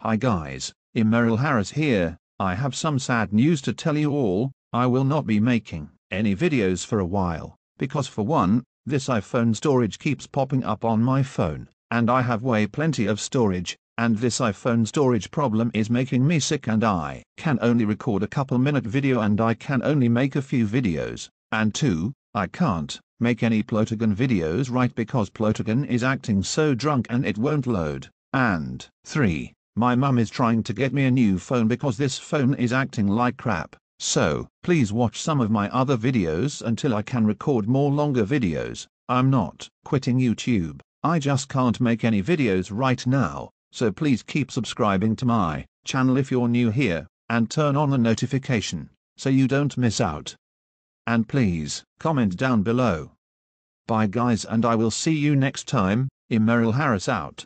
Hi guys, Emeril Harris here, I have some sad news to tell you all, I will not be making any videos for a while, because for one, this iPhone storage keeps popping up on my phone, and I have way plenty of storage, and this iPhone storage problem is making me sick and I can only record a couple minute video and I can only make a few videos, and two, I can't make any Plotagon videos right because Plotagon is acting so drunk and it won't load, and 3. My mum is trying to get me a new phone because this phone is acting like crap, so please watch some of my other videos until I can record more longer videos. I'm not quitting YouTube, I just can't make any videos right now, so please keep subscribing to my channel if you're new here, and turn on the notification, so you don't miss out. And please, comment down below. Bye guys and I will see you next time, Emeril Harris out.